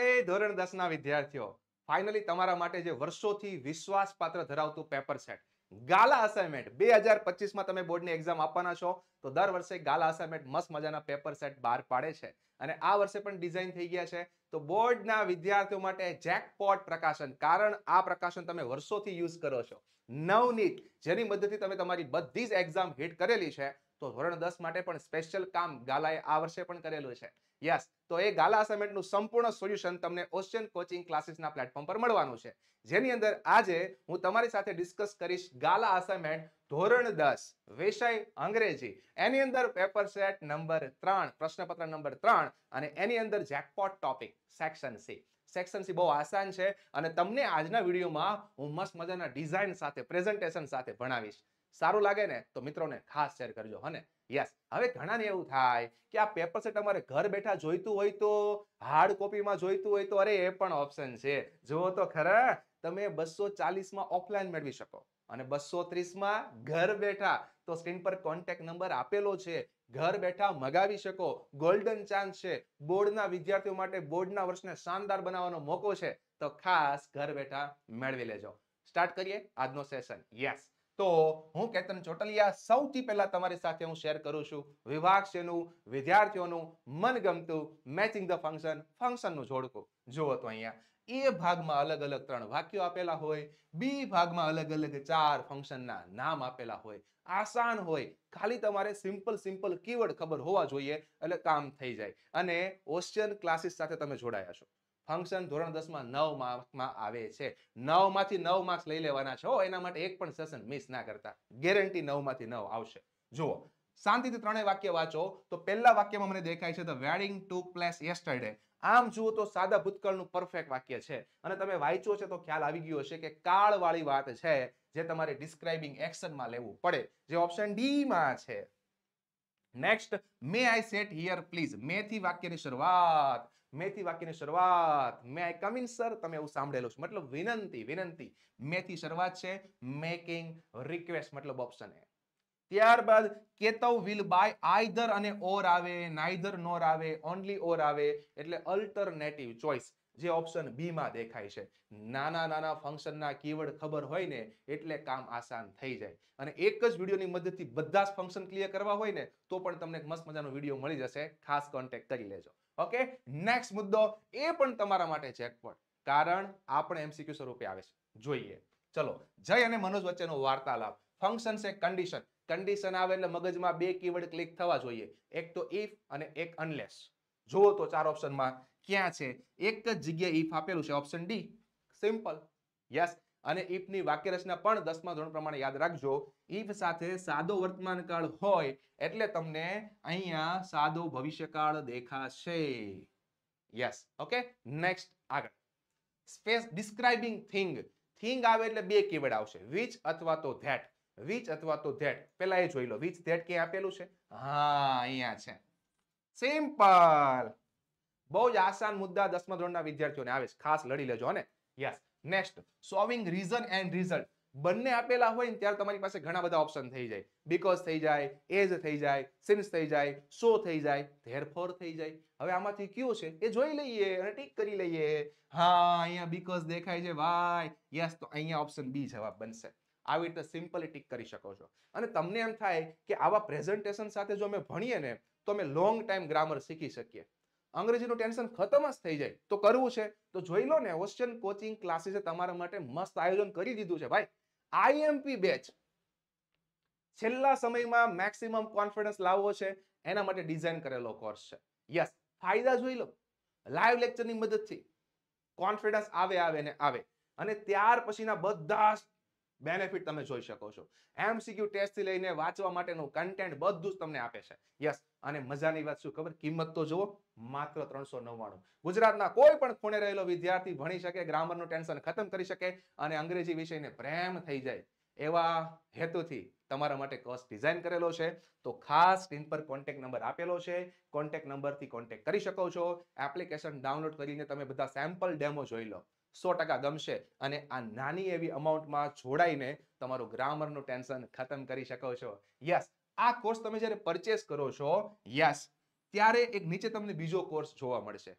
એ ધોરણ દસના વિદ્યાર્થીઓ ફાઇનલી તમારા માટે જે વર્ષોથી વિશ્વાસપાત્ર ધરાવતું પેપર સેટ ગાલા અસાઇનમેન્ટ બે હજાર પચીસમાં તમે બોર્ડની એક્ઝામ આપવાના છો તો દર વર્ષે ગાલા અસાઇનમેન્ટ મસ્ત મજાના પેપર સેટ બહાર પાડે છે અને આ વર્ષે પણ ડિઝાઇન થઈ ગયા છે તો બોર્ડના વિદ્યાર્થીઓ માટે જેકપોટ પ્રકાશન કારણ આ પ્રકાશન તમે વર્ષોથી યુઝ કરો છો નવનીત જેની મદદથી તમે તમારી બધી જ એક્ઝામ હિટ કરેલી છે તો ધોરણ દસ માટે પણ સ્પેશિયલ કામ ગાલાએ આ વર્ષે પણ કરેલું છે યસ તો એ ગાલા અસાઇનમેન્ટનું સંપૂર્ણ સોલ્યુશન તમને ઓશિયન કોચિંગ ક્લાસીસના પ્લેટફોર્મ પર મળવાનું છે જેની અંદર આજે હું તમારી સાથે ડિસ્કસ કરીશ ગાલા અસાઇનમેન્ટ ધોરણ દસ વિષય અંગ્રેજી એની અંદર પેપર સેટ નંબર ત્રણ પ્રશ્નપત્ર નંબર ત્રણ અને એની અંદર jackpot topic section C section C બહુ આસાન છે અને તમને આજના વિડીયોમાં હું મસ્ત મજાના ડિઝાઇન સાથે પ્રેઝન્ટેશન સાથે ભણાવીશ સારું લાગે ને તો મિત્રોને ખાસ શેર કરજો હને યસ હવે ઘણાને એવું થાય કે આ પેપર સેટ અમારે ઘર બેઠા જોઈતું હોય તો હાર્ડ કોપીમાં જોઈતું હોય તો અરે એ પણ ઓપ્શન છે જુઓ તો ખરા તમે બસો ચાલીસમાં ઓફલાઈન મેળવી શકો અને બસો ત્રીસમાં ઘર બેઠા તો સ્ક્રીન પર કોન્ટેક્ટ નંબર આપેલો છે ઘર બેઠા મગાવી શકો ગોલ્ડન ચાન્સ છે બોર્ડના વિદ્યાર્થીઓ માટે બોર્ડના વર્ષને શાનદાર બનાવવાનો મોકો છે તો ખાસ ઘર બેઠા મેળવી લેજો સ્ટાર્ટ કરીએ આજનો સેશન યસ તો હું કેતન ચોટલિયા સૌથી પહેલા તમારી સાથે હું શેર કરું છું વિભાગ શેનું વિદ્યાર્થીઓનું મનગમતું મેચિંગ ધ ફંક્શન ફંક્શનનું જોડકું જુઓ તો અહીંયા એ ભાગમાં અલગ અલગ ત્રણ વાક્યો આપેલા હોય બી ભાગમાં અલગ અલગ ચાર ફંક્શનના નામ આપેલા હોય આસાન હોય ખાલી તમારે સિમ્પલ સિમ્પલ કીવર્ડ ખબર હોવા જોઈએ એટલે કામ થઈ જાય અને ઓશિયન ક્લાસીસ સાથે તમે જોડાયા છો ફંક્શન ધોરણ દસમાં નવ માર્કમાં આવે છે નવમાંથી નવ માર્ક્સ લઈ લેવાના છે એના માટે એક પણ સેશન મિસ ના કરતા ગેરંટી નવમાંથી નવ આવશે જુઓ શાંતિથી ત્રણેય વાક્ય વાંચો તો પહેલા વાક્યમાં મને દેખાય છે the wedding to place yesterday આમ જુઓ તો સાદા ભૂતકાળનું પરફેક્ટ વાક્ય છે અને તમે વાંચો છો તો ખ્યાલ આવી ગયો હશે કે કાળવાળી વાત છે જે તમારે ડિસ્ક્રાઇબિંગ એક્શનમાં લેવું પડે જે ઓપ્શન ડીમાં છે next may I sit here please મેથી વાક્યની શરૂઆત મેથી વાક્યની શરૂઆત મે આઈ કમ ઇન સર તમે એવું સાંભળેલું છે મતલબ વિનંતી વિનંતી મેથી શરૂઆત છે મેકિંગ રિક્વેસ્ટ મતલબ ઓપ્શન એ ત્યારબાદ કેતવ વિલ બાય આઈધર અને ઓર આવે નાઈધર નોર આવે ઓનલી ઓર આવે એટલે અલ્ટરનેટિવ ચોઇસ જે ઓપ્શન બી માં દેખાય છે નાના નાના ફંક્શનના કીવર્ડ ખબર હોય ને એટલે કામ આસાન થઈ જાય અને એક જ વિડીયોની મદદથી બધા જ ફંક્શન ક્લિયર કરવા હોય ને તો પણ તમને મસ્ત મજાનો વિડીયો મળી જશે ખાસ કોન્ટેક્ટ કરી લેજો ઓકે નેક્સ્ટ મુદ્દો એ પણ તમારા માટે ચેકપોટ કારણ આપણે એમસીક્યુ સ્વરૂપે આવે છે જોઈએ ચલો જય અને મનોજ વચ્ચેનો વાર્તાલાપ ફંક્શન છે કન્ડિશન કન્ડિશન આવે એટલે મગજમાં બે કીવર્ડ ક્લિક થવા જોઈએ એક તો ઇફ અને એક અનલેસ જુઓ તો ચાર ઓપ્શનમાં ક્યાં છે એક જ જગ્યાએ ઇફ આપેલું છે ઓપ્શન ડી સિમ્પલ યસ અને ઈફની રચના પણ દસમા ધોરણ પ્રમાણે યાદ રાખજો ઈફ સાથે સાદો વર્તમાન કાળ હોય એટલે તમને અહીંયા સાદો ભવિષ્યકાળ દેખાશે યસ ઓકે નેક્સ્ટ આગળ સ્પેસ ડિસ્ક્રાઇબિંગ થિંગ થિંગ આવે એટલે બે કીવર્ડ આવશે વિચ અથવા તો ધેટ વિચ અથવા તો ધેટ પેલા એ જોઈ લો વિચ ધેટ ક્યાં આપેલું છે હા અહીંયા છે સિમ્પલ બહુ જ આસાન મુદ્દા દસમા ધોરણના વિદ્યાર્થીઓને આવે છે ખાસ લડી લેજો ને yes next solving reason and result બંને આપેલા હોય ને ત્યારે તમારી પાસે ઘણા બધા ઓપ્શન થઈ જાય બીકોઝ થઈ જાય એજ થઈ જાય સિન્સ થઈ જાય સો થઈ જાય ધેરફોર થઈ જાય હવે આમાંથી કયું છે એ જોઈ લઈએ અને ટીક કરી લઈએ હા અહીંયા બીકોઝ દેખાય છે વાય યસ તો અહીંયા ઓપ્શન બી જવાબ બનશે આવી રીતે સિમ્પલી ટીક કરી શકો છો અને તમને એમ થાય કે આવા પ્રેઝન્ટેશન સાથે જો અમે ભણીએ ને તો અમે લોંગ ટાઈમ ગ્રામર શીખી શકીએ અંગ્રેજીનું ટેન્શન ખતમ જ થઈ જાય તો કરવું છે તો જોઈ લો ને ઓશિયન કોચિંગ ક્લાસીસે તમારા માટે મસ્ત આયોજન કરી દીધું છે ભાઈ આઈએમપી બેચ છેલ્લા સમયમાં મેક્સિમમ કોન્ફિડન્સ લાવવો છે એના માટે ડિઝાઇન કરેલો કોર્સ છે યસ ફાયદા જોઈ લો લાઈવ લેક્ચરની મદદથી કોન્ફિડન્સ આવે આવે ને આવે અને ત્યાર પછીના બધા બેનિફિટ તમે જોઈ શકો છો એમસીક્યુ થી લઈને વાંચવા માટેનું કન્ટેન્ટ બધું જ તમને આપે છે યસ અને મજાની વાત શું ખબર કિંમત તો જુઓ માત્ર ત્રણસો નવ્વાણું ગુજરાતના કોઈ પણ ખૂણે રહેલો વિદ્યાર્થી ભણી શકે ગ્રામરનું ટેન્શન ખતમ કરી શકે અને અંગ્રેજી વિષયને પ્રેમ થઈ જાય એવા હેતુથી તમારા માટે કોર્સ ડિઝાઇન કરેલો છે તો ખાસ સ્ક્રીન પર કોન્ટેક નંબર આપેલો છે કોન્ટેક નંબરથી કોન્ટેક કરી શકો છો એપ્લિકેશન ડાઉનલોડ કરીને તમે બધા સેમ્પલ ડેમો જોઈ લો સો ટકા ગમશે અને આ નાની એવી અમાઉન્ટમાં જોડાઈને તમારું ગ્રામરનું ટેન્શન ખતમ કરી શકો છો યસ આ કોર્સ તમે જ્યારે પરચેસ કરો છો યસ ત્યારે એક નીચે તમને બીજો કોર્સ જોવા મળશે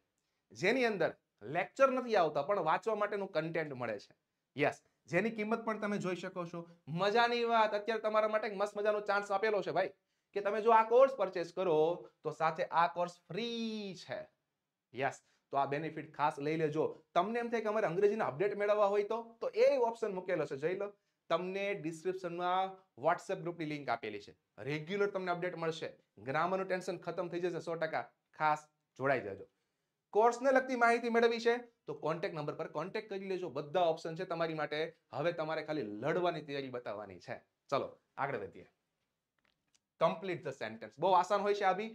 જેની અંદર લેક્ચર નથી આવતા પણ વાંચવા માટેનું કન્ટેન્ટ મળે છે યસ જેની કિંમત પણ તમે જોઈ શકો છો મજાની વાત અત્યારે તમારા માટે મસ્ત મજાનો ચાન્સ આપેલો છે ભાઈ કે તમે જો આ કોર્સ પરચેસ કરો તો સાથે આ કોર્સ ફ્રી છે યસ તો આ બેનિફિટ ખાસ લઈ લેજો તમને એમ થાય કે અમારે અંગ્રેજીના અપડેટ મેળવવા હોય તો તો એ ઓપ્શન મૂકેલો છે જોઈ લો તમને ડિસ્ક્રિપ્શનમાં વોટ્સએપ ગ્રુપની લિંક આપેલી છે રેગ્યુલર તમને અપડેટ મળશે ગ્રામરનું ટેન્શન ખતમ થઈ જશે સો ખાસ જોડાઈ જજો કોર્સને લગતી માહિતી મેળવી છે તો કોન્ટેક્ટ નંબર પર કોન્ટેક્ટ કરી લેજો બધા ઓપ્શન છે તમારી માટે હવે તમારે ખાલી લડવાની તૈયારી બતાવવાની છે ચલો આગળ વધીએ કમ્પ્લીટ ધ સેન્ટેન્સ બહુ આસાન હોય છે આ બી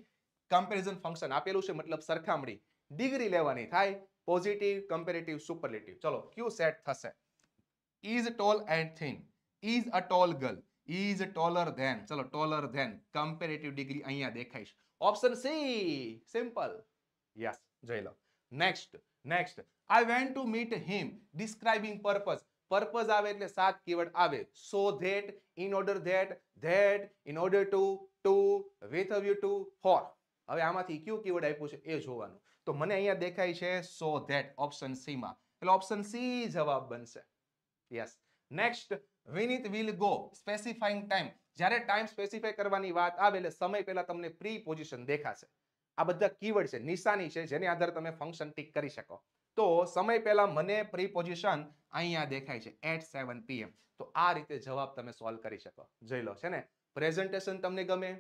કમ્પેરિઝન ફંક્શન આપેલું છે મતલબ સરખામણી ડિગ્રી લેવાની થાય પોઝિટિવ કમ્પેરેટિવ સુપરલેટિવ ચલો ક્યુ સેટ થશે is tall and thin is a tall girl is taller than ચલો ટોલર ધેન કમ્પેરેટિવ ડિગ્રી અહીંયા દેખાઈશ ઓપ્શન સી સિમ્પલ યસ જોઈ લો next next I went to meet him describing purpose purpose આવે એટલે સાત keyword આવે so that in order that that in order to to with view to for હવે આમાંથી કયું કીવર્ડ આપ્યું છે એ જોવાનું તો મને અહીંયા દેખાય છે સો ધેટ ઓપ્શન સી માં એટલે ઓપ્શન સી જવાબ બનશે yes next Vineet will go specifying time જ્યારે ટાઈમ સ્પેસિફાઈ કરવાની વાત આવે એટલે સમય પહેલા તમને પ્રી પોઝિશન દેખાશે આ બધા કીવર્ડ છે નિશાની છે જેની આધારે તમે ફંક્શન ટીક કરી શકો તો સમય પહેલા મને પ્રી પોઝિશન અહીંયા દેખાય છે એટ સેવન પીએમ તો આ રીતે જવાબ તમે સોલ્વ કરી શકો જોઈ લો છે ને પ્રેઝન્ટેશન તમને ગમે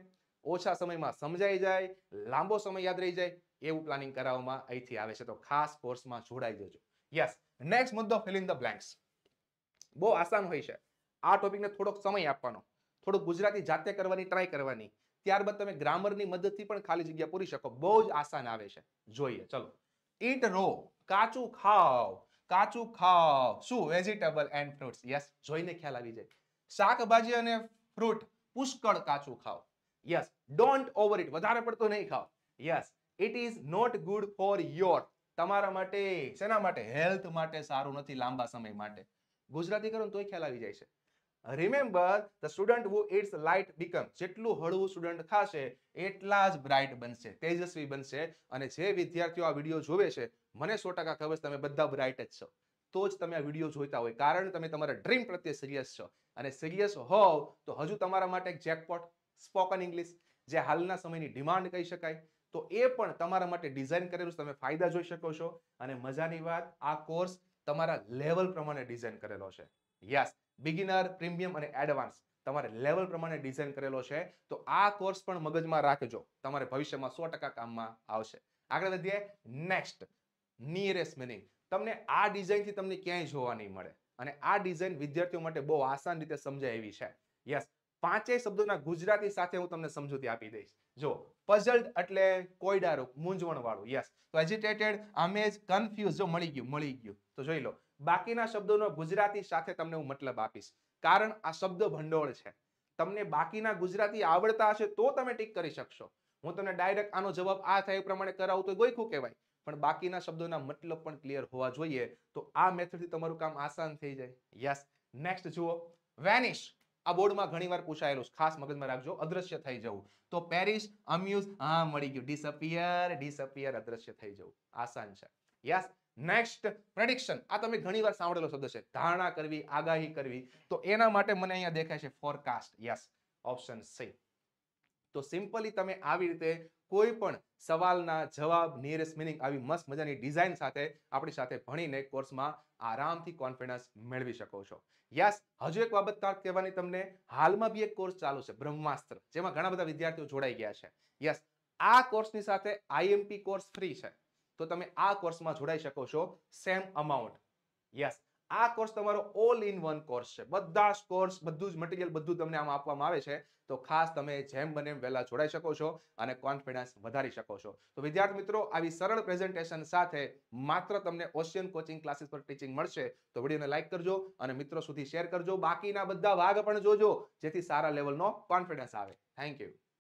ઓછા સમયમાં સમજાઈ જાય લાંબો સમય યાદ રહી જાય એવું પ્લાનિંગ કરાવવામાં અહીંથી આવે છે તો ખાસ કોર્સમાં જોડાઈ જજો યસ નેક્સ્ટ મુદ્દો ફિલ ઇન ધ બ્લેન્ક્સ બહુ આસાન હોય છે આ ટોપિકને થોડોક સમય આપવાનો થોડુંક ગુજરાતી જાતે કરવાની ટ્રાય કરવાની ત્યારબાદ તમે ગ્રામરની મદદથી પણ ખાલી જગ્યા પૂરી શકો બહુ જ આસાન આવે છે જોઈએ ચલો ઈટ રો કાચું ખાવ કાચું ખાવ શું વેજીટેબલ એન્ડ ફ્રૂટ્સ યસ જોઈને ખ્યાલ આવી જાય શાકભાજી અને ફ્રૂટ પુષ્કળ કાચું ખાવ યસ ડોન્ટ ઓવર ઇટ વધારે પડતો નહીં ખાવ yes it is not good for your તમારા માટે શેના માટે હેલ્થ માટે સારું નથી લાંબા સમય માટે ગુજરાતી કરો ને તોય ખ્યાલ આવી જાય છે remember the student who it's light become જેટલું હળવું સ્ટુડન્ટ ખાશે એટલા જ બ્રાઇટ બનશે તેજસ્વી બનશે અને જે વિદ્યાર્થીઓ આ વિડીયો જોવે છે મને સો ટકા ખબર છે તમે બધા બ્રાઇટ જ છો તો જ તમે આ વિડીયો જોઈતા હોય કારણ તમે તમારા ડ્રીમ પ્રત્યે સિરિયસ છો અને સિરિયસ હોવ તો હજુ તમારા માટે એક જેકપોટ સ્પોકન ઇંગ્લિશ જે હાલના સમયની ડિમાન્ડ કહી શકાય તો એ પણ તમારા માટે ડિઝાઇન કરેલું તમે ફાયદા જોઈ શકો છો અને મજાની વાત આ કોર્સ તમારા લેવલ પ્રમાણે ડિઝાઇન કરેલો છે યસ બિગિનર પ્રીમિયમ અને એડવાન્સ તમારે લેવલ પ્રમાણે ડિઝાઇન કરેલો છે તો આ કોર્સ પણ મગજમાં રાખજો તમારે ભવિષ્યમાં સો કામમાં આવશે આગળ વધીએ નેક્સ્ટ નિયરેસ્ટ મિનિંગ તમને આ ડિઝાઇનથી તમને ક્યાંય જોવા નહીં મળે અને આ ડિઝાઇન વિદ્યાર્થીઓ માટે બહુ આસાન રીતે સમજાય એવી છે યસ પાંચેય શબ્દોના ગુજરાતી સાથે હું તમને સમજૂતી આપી દઈશ જો પઝલ્ડ એટલે કોયડારૂપ મૂંઝવણ વાળું યસ તો એજિટેટેડ અમેજ કન્ફ્યુઝ જો મળી ગયું મળી ગયું તો જોઈ લો બાકીના શબ્દોનો ગુજરાતી સાથે તમને હું મતલબ આપીશ કારણ આ શબ્દ ભંડોળ છે તમને બાકીના ગુજરાતી આવડતા હશે તો તમે ટીક કરી શકશો હું તમને ડાયરેક્ટ આનો જવાબ આ થાય એ પ્રમાણે કરાવું તો ગોઈખું કહેવાય પણ બાકીના શબ્દોના મતલબ પણ ક્લિયર હોવા જોઈએ તો આ મેથડથી તમારું કામ આસાન થઈ જાય યસ નેક્સ્ટ જુઓ વેનિશ આ બોર્ડમાં ઘણીવાર પૂછાયેલું ખાસ મગજમાં રાખજો અદ્રશ્ય થઈ જવું તો પેરિસ અમ્યુઝ હા મળી ગયું ડિસઅપિયર ડિસઅપિયર અદ્રશ્ય થઈ જવું આસાન છે યસ નેક્સ્ટ પ્રેડિક્શન આ તમે ઘણીવાર સાંભળેલો શબ્દ છે ધારણા કરવી આગાહી કરવી તો એના માટે મને અહીંયા દેખાય છે ફોરકાસ્ટ યસ ઓપ્શન સી તો સિમ્પલી તમે આવી રીતે કોઈ પણ સવાલના જવાબ નિયરેસ્ટ મિનિંગ આવી મસ્ત મજાની ડિઝાઇન સાથે આપણી સાથે ભણીને કોર્સમાં આરામથી કોન્ફિડન્સ મેળવી શકો છો યસ હજુ એક બાબત કહેવાની તમને હાલમાં બી એક કોર્સ ચાલુ છે બ્રહ્માસ્ત્ર જેમાં ઘણા બધા વિદ્યાર્થીઓ જોડાઈ ગયા છે યસ આ કોર્સની સાથે આઈએમપી કોર્સ ફ્રી છે તો તમે આ કોર્સમાં જોડાઈ શકો છો સેમ અમાઉન્ટ યસ આ કોર્સ તમારો ઓલ ઇન વન કોર્સ છે બધા જ કોર્સ બધું જ મટીરિયલ બધું તમને આમાં આપવામાં આવે છે તો ખાસ તમે જેમ બને એમ વહેલા જોડાઈ શકો છો અને કોન્ફિડન્સ વધારી શકો છો તો વિદ્યાર્થી મિત્રો આવી સરળ પ્રેઝન્ટેશન સાથે માત્ર તમને ઓશિયન કોચિંગ ક્લાસીસ પર ટીચિંગ મળશે તો વિડીયોને લાઇક કરજો અને મિત્રો સુધી શેર કરજો બાકીના બધા ભાગ પણ જોજો જેથી સારા લેવલનો કોન્ફિડન્સ આવે થેન્ક યુ